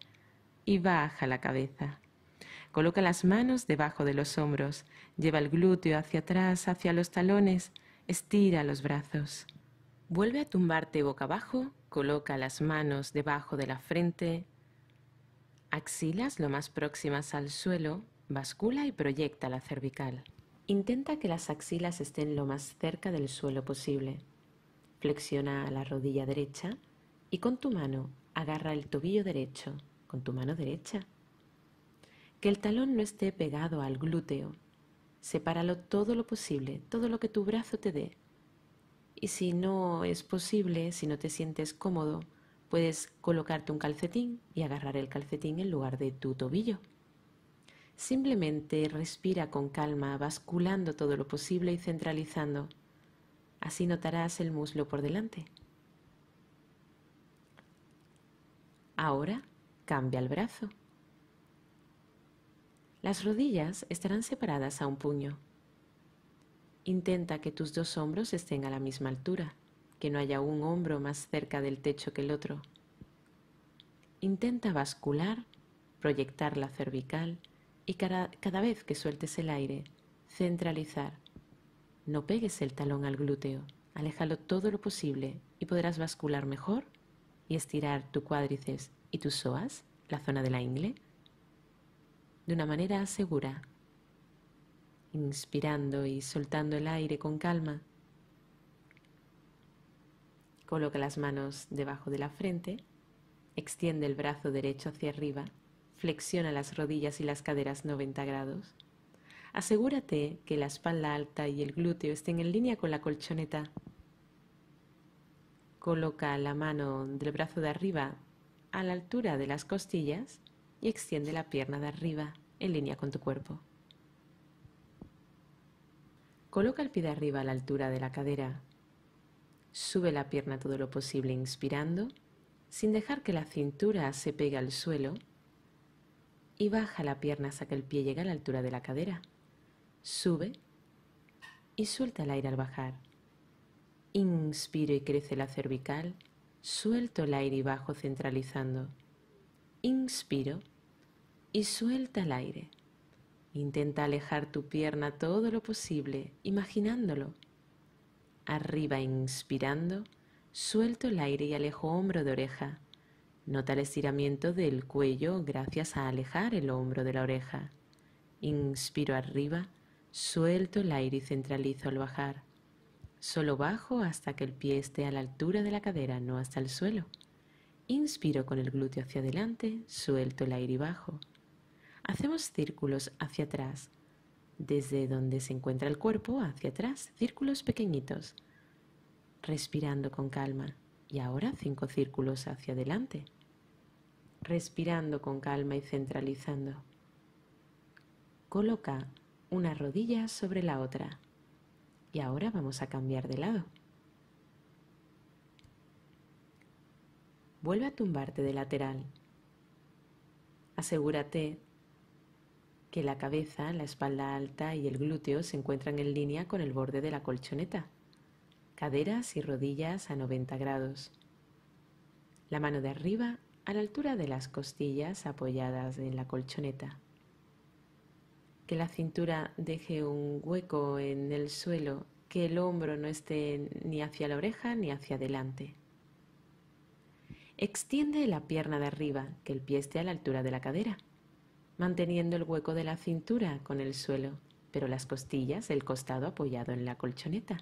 y baja la cabeza. Coloca las manos debajo de los hombros, lleva el glúteo hacia atrás, hacia los talones, estira los brazos. Vuelve a tumbarte boca abajo, coloca las manos debajo de la frente, axilas lo más próximas al suelo, bascula y proyecta la cervical. Intenta que las axilas estén lo más cerca del suelo posible. Flexiona la rodilla derecha y con tu mano agarra el tobillo derecho con tu mano derecha. Que el talón no esté pegado al glúteo. Sepáralo todo lo posible, todo lo que tu brazo te dé. Y si no es posible, si no te sientes cómodo, puedes colocarte un calcetín y agarrar el calcetín en lugar de tu tobillo. Simplemente respira con calma, basculando todo lo posible y centralizando. Así notarás el muslo por delante. Ahora cambia el brazo. Las rodillas estarán separadas a un puño. Intenta que tus dos hombros estén a la misma altura, que no haya un hombro más cerca del techo que el otro. Intenta bascular, proyectar la cervical, y cada, vez que sueltes el aire, centralizar. No pegues el talón al glúteo, aléjalo todo lo posible y podrás bascular mejor y estirar tu cuádriceps y tus psoas, la zona de la ingle, de una manera segura, inspirando y soltando el aire con calma. Coloca las manos debajo de la frente, extiende el brazo derecho hacia arriba Flexiona las rodillas y las caderas 90 grados. Asegúrate que la espalda alta y el glúteo estén en línea con la colchoneta. Coloca la mano del brazo de arriba a la altura de las costillas y extiende la pierna de arriba en línea con tu cuerpo. Coloca el pie de arriba a la altura de la cadera. Sube la pierna todo lo posible inspirando, sin dejar que la cintura se pegue al suelo y baja la pierna hasta que el pie llegue a la altura de la cadera. Sube y suelta el aire al bajar. Inspiro y crece la cervical, suelto el aire y bajo centralizando. Inspiro y suelta el aire. Intenta alejar tu pierna todo lo posible, imaginándolo. Arriba inspirando, suelto el aire y alejo hombro de oreja. Nota el estiramiento del cuello gracias a alejar el hombro de la oreja. Inspiro arriba, suelto el aire y centralizo al bajar. Solo bajo hasta que el pie esté a la altura de la cadera, no hasta el suelo. Inspiro con el glúteo hacia adelante, suelto el aire y bajo. Hacemos círculos hacia atrás, desde donde se encuentra el cuerpo hacia atrás, círculos pequeñitos, respirando con calma. Y ahora cinco círculos hacia adelante respirando con calma y centralizando. Coloca una rodilla sobre la otra. Y ahora vamos a cambiar de lado. Vuelve a tumbarte de lateral. Asegúrate que la cabeza, la espalda alta y el glúteo se encuentran en línea con el borde de la colchoneta. Caderas y rodillas a 90 grados. La mano de arriba a la altura de las costillas apoyadas en la colchoneta. Que la cintura deje un hueco en el suelo, que el hombro no esté ni hacia la oreja ni hacia adelante. Extiende la pierna de arriba, que el pie esté a la altura de la cadera, manteniendo el hueco de la cintura con el suelo, pero las costillas el costado apoyado en la colchoneta.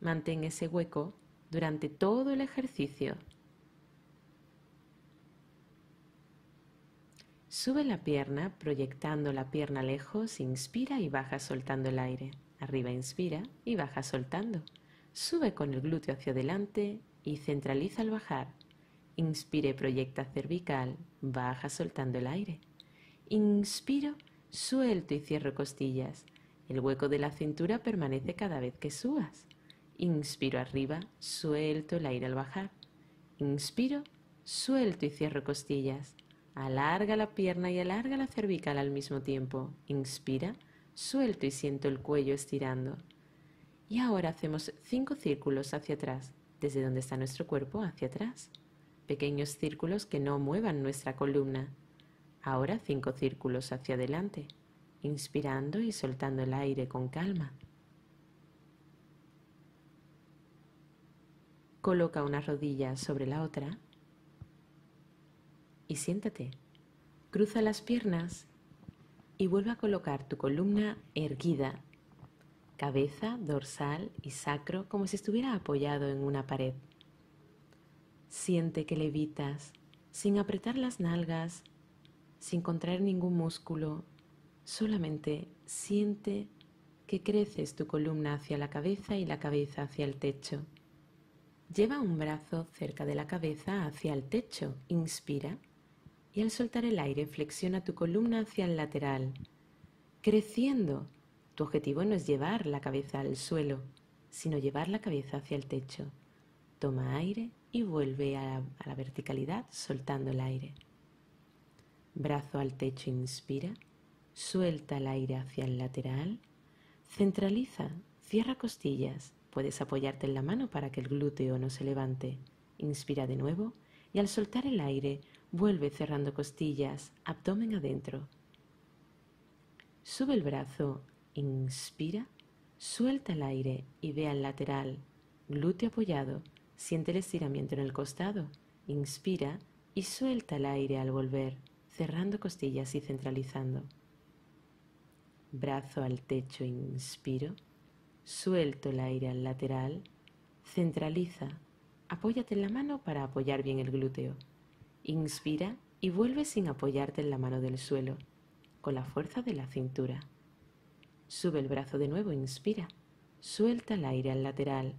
Mantén ese hueco durante todo el ejercicio Sube la pierna proyectando la pierna lejos, inspira y baja soltando el aire. Arriba inspira y baja soltando. Sube con el glúteo hacia adelante y centraliza al bajar. Inspire, proyecta cervical, baja soltando el aire. Inspiro, suelto y cierro costillas. El hueco de la cintura permanece cada vez que subas. Inspiro arriba, suelto el aire al bajar. Inspiro, suelto y cierro costillas. Alarga la pierna y alarga la cervical al mismo tiempo. Inspira, suelto y siento el cuello estirando. Y ahora hacemos cinco círculos hacia atrás, desde donde está nuestro cuerpo hacia atrás. Pequeños círculos que no muevan nuestra columna. Ahora cinco círculos hacia adelante, inspirando y soltando el aire con calma. Coloca una rodilla sobre la otra y siéntate. Cruza las piernas y vuelve a colocar tu columna erguida, cabeza, dorsal y sacro como si estuviera apoyado en una pared. Siente que levitas sin apretar las nalgas, sin contraer ningún músculo, solamente siente que creces tu columna hacia la cabeza y la cabeza hacia el techo. Lleva un brazo cerca de la cabeza hacia el techo, inspira y al soltar el aire flexiona tu columna hacia el lateral. Creciendo. Tu objetivo no es llevar la cabeza al suelo, sino llevar la cabeza hacia el techo. Toma aire y vuelve a la, verticalidad soltando el aire. Brazo al techo, inspira. Suelta el aire hacia el lateral. Centraliza, cierra costillas. Puedes apoyarte en la mano para que el glúteo no se levante. Inspira de nuevo y al soltar el aire, Vuelve cerrando costillas, abdomen adentro. Sube el brazo, inspira, suelta el aire y ve al lateral, glúteo apoyado, siente el estiramiento en el costado, inspira y suelta el aire al volver, cerrando costillas y centralizando. Brazo al techo, inspiro, suelto el aire al lateral, centraliza, apóyate en la mano para apoyar bien el glúteo. Inspira y vuelve sin apoyarte en la mano del suelo, con la fuerza de la cintura. Sube el brazo de nuevo, inspira. Suelta el aire al lateral.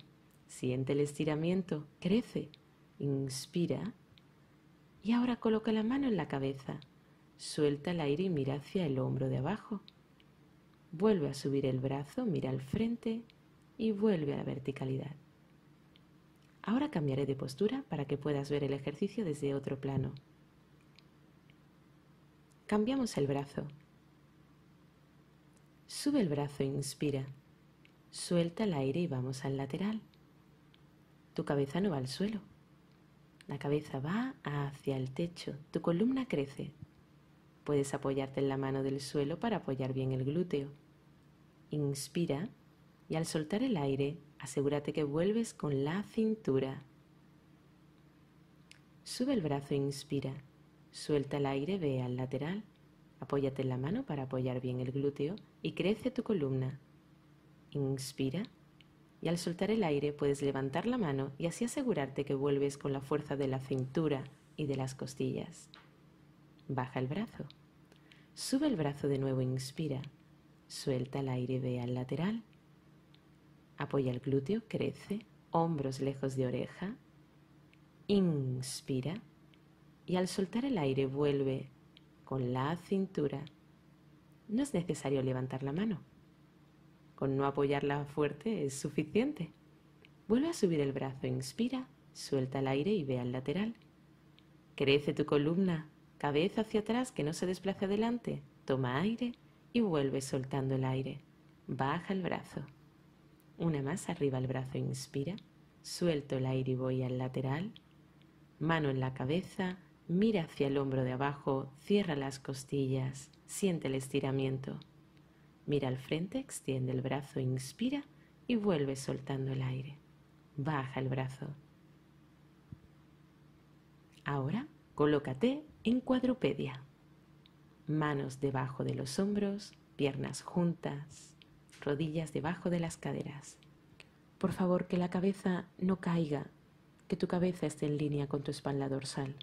Siente el estiramiento, crece. Inspira. Y ahora coloca la mano en la cabeza. Suelta el aire y mira hacia el hombro de abajo. Vuelve a subir el brazo, mira al frente y vuelve a la verticalidad. Ahora cambiaré de postura para que puedas ver el ejercicio desde otro plano. Cambiamos el brazo. Sube el brazo, e inspira. Suelta el aire y vamos al lateral. Tu cabeza no va al suelo. La cabeza va hacia el techo. Tu columna crece. Puedes apoyarte en la mano del suelo para apoyar bien el glúteo. Inspira y al soltar el aire Asegúrate que vuelves con la cintura. Sube el brazo e inspira. Suelta el aire, ve al lateral. Apóyate en la mano para apoyar bien el glúteo y crece tu columna. Inspira. Y al soltar el aire puedes levantar la mano y así asegurarte que vuelves con la fuerza de la cintura y de las costillas. Baja el brazo. Sube el brazo de nuevo, e inspira. Suelta el aire, ve al lateral. Apoya el glúteo, crece, hombros lejos de oreja. Inspira y al soltar el aire vuelve con la cintura. No es necesario levantar la mano. Con no apoyarla fuerte es suficiente. Vuelve a subir el brazo, inspira, suelta el aire y ve al lateral. Crece tu columna, cabeza hacia atrás que no se desplace adelante, toma aire y vuelve soltando el aire. Baja el brazo. Una más arriba el brazo, inspira. Suelto el aire y voy al lateral. Mano en la cabeza, mira hacia el hombro de abajo, cierra las costillas, siente el estiramiento. Mira al frente, extiende el brazo, inspira y vuelve soltando el aire. Baja el brazo. Ahora colócate en cuadrupedia. Manos debajo de los hombros, piernas juntas rodillas debajo de las caderas. Por favor, que la cabeza no caiga, que tu cabeza esté en línea con tu espalda dorsal.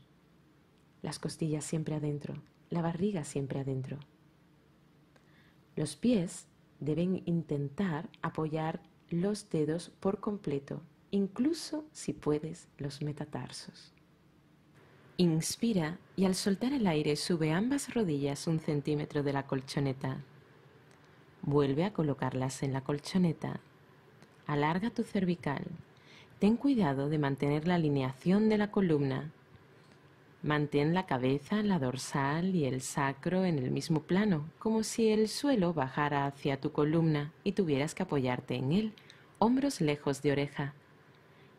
Las costillas siempre adentro, la barriga siempre adentro. Los pies deben intentar apoyar los dedos por completo, incluso si puedes los metatarsos. Inspira y al soltar el aire sube ambas rodillas un centímetro de la colchoneta. Vuelve a colocarlas en la colchoneta. Alarga tu cervical. Ten cuidado de mantener la alineación de la columna. Mantén la cabeza, la dorsal y el sacro en el mismo plano, como si el suelo bajara hacia tu columna y tuvieras que apoyarte en él, hombros lejos de oreja.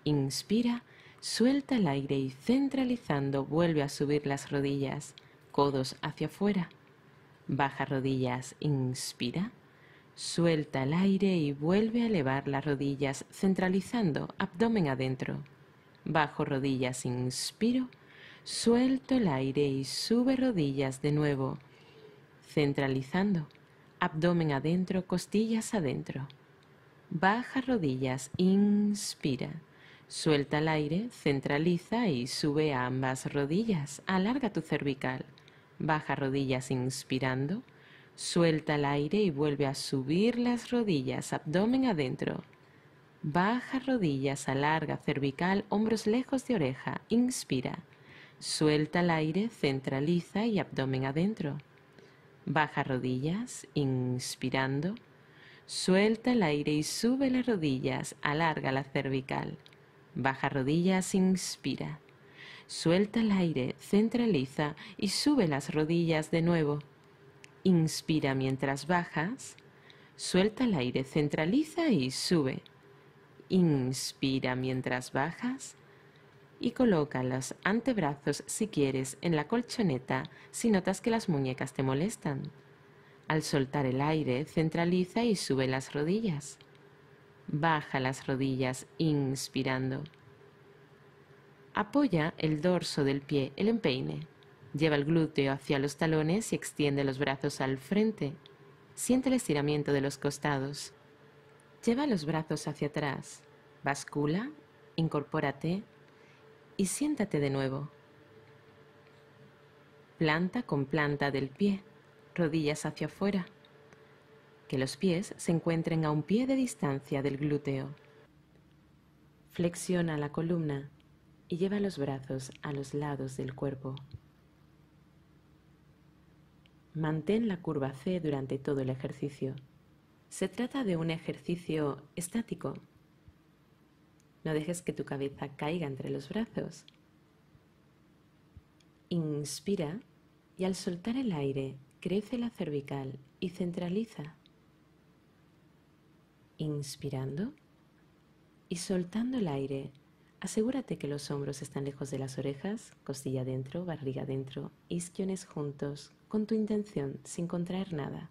Inspira, suelta el aire y centralizando vuelve a subir las rodillas, codos hacia afuera. Baja rodillas, inspira. Suelta el aire y vuelve a elevar las rodillas, centralizando abdomen adentro. Bajo rodillas, inspiro. Suelto el aire y sube rodillas de nuevo, centralizando abdomen adentro, costillas adentro. Baja rodillas, inspira. Suelta el aire, centraliza y sube a ambas rodillas. Alarga tu cervical. Baja rodillas inspirando. Suelta el aire y vuelve a subir las rodillas, abdomen adentro. Baja rodillas, alarga cervical, hombros lejos de oreja. Inspira. Suelta el aire, centraliza y abdomen adentro. Baja rodillas, inspirando. Suelta el aire y sube las rodillas, alarga la cervical. Baja rodillas, inspira. Suelta el aire, centraliza y sube las rodillas de nuevo. Inspira mientras bajas, suelta el aire, centraliza y sube. Inspira mientras bajas y coloca los antebrazos si quieres en la colchoneta si notas que las muñecas te molestan. Al soltar el aire, centraliza y sube las rodillas. Baja las rodillas inspirando. Apoya el dorso del pie, el empeine. Lleva el glúteo hacia los talones y extiende los brazos al frente. Siente el estiramiento de los costados. Lleva los brazos hacia atrás. Bascula, incorpórate y siéntate de nuevo. Planta con planta del pie, rodillas hacia afuera. Que los pies se encuentren a un pie de distancia del glúteo. Flexiona la columna y lleva los brazos a los lados del cuerpo. Mantén la curva C durante todo el ejercicio. Se trata de un ejercicio estático. No dejes que tu cabeza caiga entre los brazos. Inspira y al soltar el aire, crece la cervical y centraliza. Inspirando y soltando el aire, asegúrate que los hombros están lejos de las orejas, costilla dentro, barriga dentro, isquiones juntos, con tu intención sin contraer nada.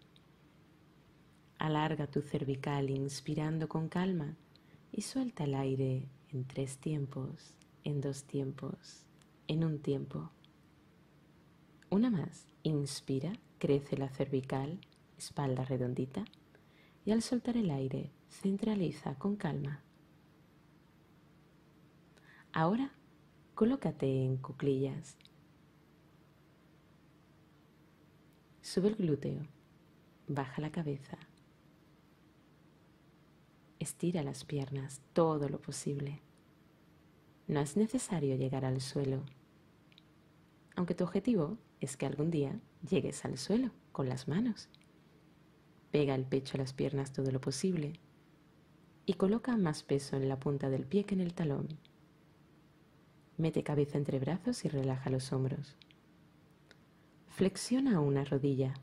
Alarga tu cervical inspirando con calma y suelta el aire en tres tiempos, en dos tiempos, en un tiempo. Una más. Inspira, crece la cervical, espalda redondita y al soltar el aire centraliza con calma. Ahora colócate en cuclillas Sube el glúteo, baja la cabeza, estira las piernas todo lo posible. No es necesario llegar al suelo, aunque tu objetivo es que algún día llegues al suelo con las manos. Pega el pecho a las piernas todo lo posible y coloca más peso en la punta del pie que en el talón. Mete cabeza entre brazos y relaja los hombros. Flexiona una rodilla.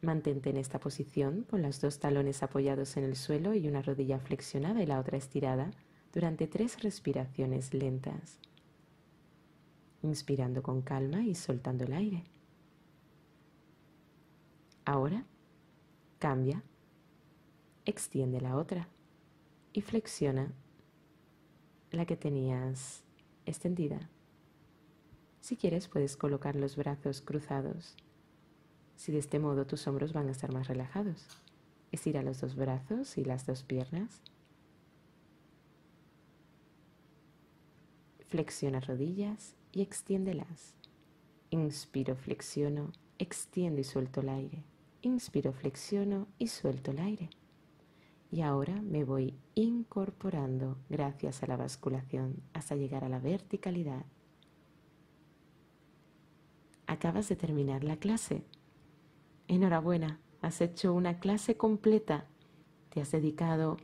Mantente en esta posición con los dos talones apoyados en el suelo y una rodilla flexionada y la otra estirada durante tres respiraciones lentas, inspirando con calma y soltando el aire. Ahora, cambia, extiende la otra y flexiona la que tenías extendida. Si quieres puedes colocar los brazos cruzados. Si de este modo tus hombros van a estar más relajados. Es a los dos brazos y las dos piernas. Flexiona rodillas y extiéndelas. Inspiro, flexiono, extiendo y suelto el aire. Inspiro, flexiono y suelto el aire. Y ahora me voy incorporando gracias a la basculación hasta llegar a la verticalidad acabas de terminar la clase. Enhorabuena, has hecho una clase completa. Te has dedicado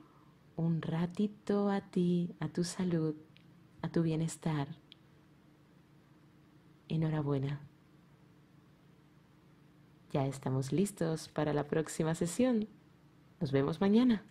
un ratito a ti, a tu salud, a tu bienestar. Enhorabuena. Ya estamos listos para la próxima sesión. Nos vemos mañana.